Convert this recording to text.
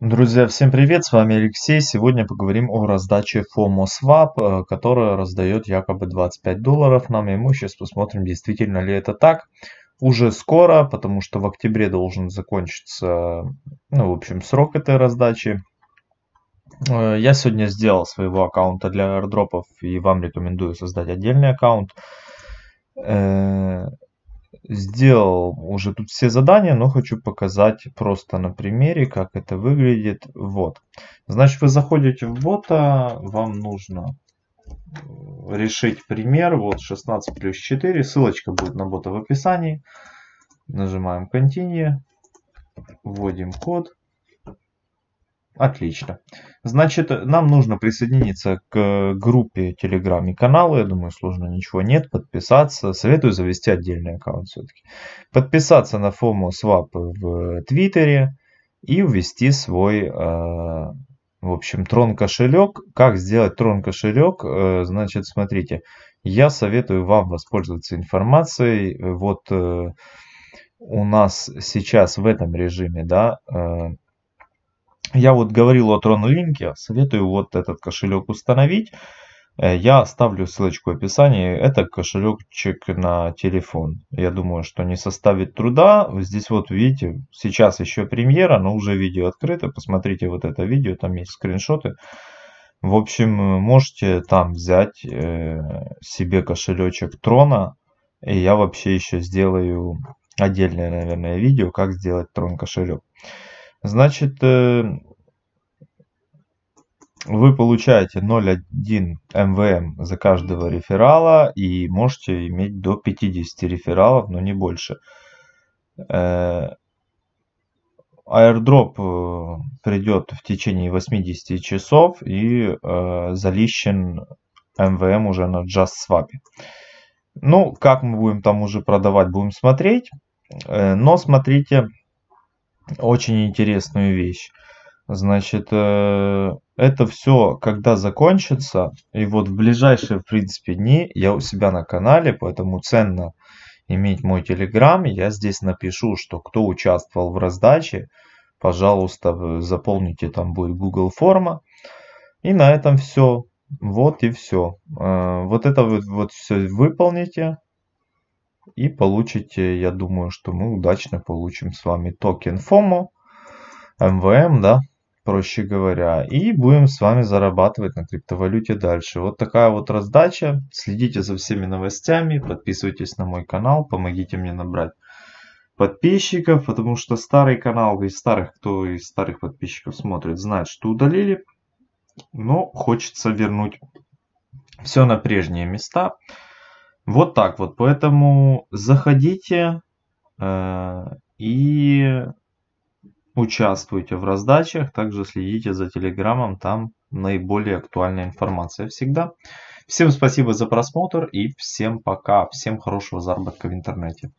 Друзья, всем привет, с вами Алексей. Сегодня поговорим о раздаче FOMO Swap, э, которая раздает якобы 25 долларов нам, и мы сейчас посмотрим, действительно ли это так. Уже скоро, потому что в октябре должен закончиться, ну, в общем, срок этой раздачи. Э, я сегодня сделал своего аккаунта для аирдропов, и вам рекомендую создать отдельный аккаунт э, сделал уже тут все задания, но хочу показать просто на примере, как это выглядит. Вот. Значит, вы заходите в бота, вам нужно э, решить пример. Вот 16 плюс 4. Ссылочка будет на бота в описании. Нажимаем Continue. Вводим код. Отлично. Значит, нам нужно присоединиться к э, группе Telegram и канала. Я думаю, сложно ничего нет. Подписаться. Советую завести отдельный аккаунт все-таки. Подписаться на FOMO Swap в Твиттере и ввести свой, э, в общем, трон кошелек. Как сделать трон кошелек? Э, значит, смотрите, я советую вам воспользоваться информацией. Вот у нас сейчас в этом режиме, да, я вот говорил о Tron Link, советую вот этот кошелек установить. Э, я оставлю ссылочку в описании. Это кошелекчик на телефон. Я думаю, что не составит труда. Здесь вот видите, сейчас еще премьера, но уже видео открыто. Посмотрите вот это видео, там есть скриншоты. В общем, можете там взять э, себе кошелечек Трона. И я вообще еще сделаю отдельное, наверное, видео, как сделать Трон кошелек. Значит, э, вы получаете 0,1 МВМ за каждого реферала и можете иметь до 50 рефералов, но не больше. Airdrop э, э, придет в течение 80 часов и залищен МВМ уже на JustSwap. Ну, как мы будем там уже продавать, будем смотреть. Но смотрите, очень интересную вещь. Значит, э, это все, когда закончится, и вот в ближайшие, в принципе, дни я у себя на канале, поэтому ценно иметь мой телеграм, я здесь напишу, что кто участвовал в раздаче, пожалуйста, заполните, там будет Google форма. И на этом все. Вот и все. Э, вот это вот вот все выполните. И получите, я думаю, что мы удачно получим с вами токен FOMO, МВМ, да, проще говоря. И будем с вами зарабатывать на криптовалюте дальше. Вот такая вот раздача. Следите за всеми новостями, подписывайтесь на мой канал, помогите мне набрать подписчиков, потому что старый канал из старых, кто из старых подписчиков смотрит, знает, что удалили. Но хочется вернуть все на прежние места. Вот так вот. Поэтому заходите э, и участвуйте в раздачах. Также следите за Телеграмом, там наиболее актуальная информация всегда. Всем спасибо за просмотр и всем пока. Всем хорошего заработка в интернете.